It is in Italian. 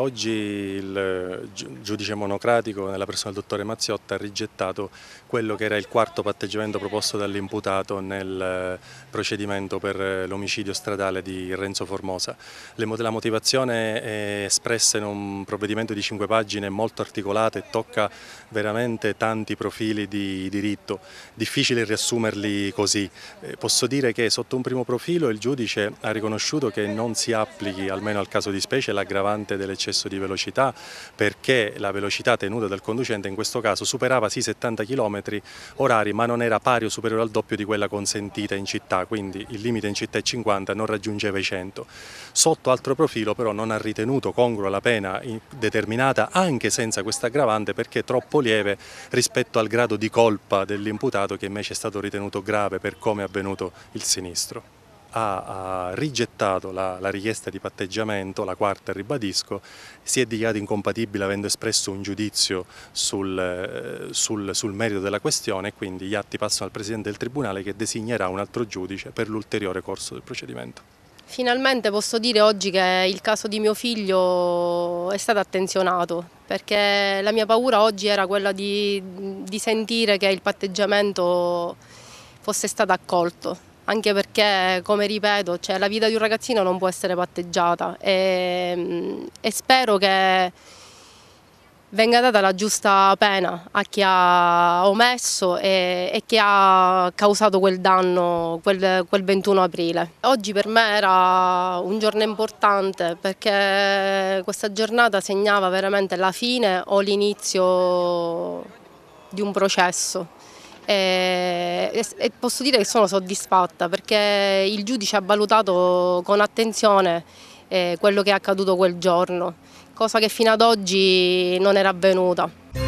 Oggi il eh, giudice monocratico, nella persona del dottore Mazziotta ha rigettato quello che era il quarto patteggiamento proposto dall'imputato nel eh, procedimento per eh, l'omicidio stradale di Renzo Formosa. La motivazione è espressa in un provvedimento di cinque pagine molto articolato e tocca veramente tanti profili di diritto, difficile riassumerli così. Posso dire che sotto un primo profilo il giudice ha riconosciuto che non si applichi, almeno al caso di specie, l'aggravante delle eccesso di velocità perché la velocità tenuta dal conducente in questo caso superava sì 70 km orari ma non era pari o superiore al doppio di quella consentita in città, quindi il limite in città è 50, non raggiungeva i 100. Sotto altro profilo però non ha ritenuto congrua la pena determinata anche senza questa aggravante perché troppo lieve rispetto al grado di colpa dell'imputato che invece è stato ritenuto grave per come è avvenuto il sinistro ha, ha rigettato la, la, richiesta di patteggiamento, la quarta ribadisco, si è dichiarato incompatibile avendo espresso un giudizio sul, eh, sul, sul merito della questione e quindi gli atti passano al Presidente del Tribunale che designerà un altro giudice per l'ulteriore corso del procedimento. Finalmente posso dire oggi che il caso di mio figlio è stato attenzionato perché la mia paura oggi era quella di, di sentire che il patteggiamento fosse stato accolto anche perché, come ripeto, cioè, la vita di un ragazzino non può essere patteggiata e, mm, e spero che venga data la giusta pena a chi ha omesso e, e chi ha causato quel danno quel, quel, 21 aprile. Oggi per me era un giorno importante perché questa giornata segnava veramente la fine o l'inizio di un processo. Eh, e, e posso dire che sono soddisfatta perché il giudice ha valutato con attenzione eh, quello che è accaduto quel giorno, cosa che fino ad oggi non era avvenuta.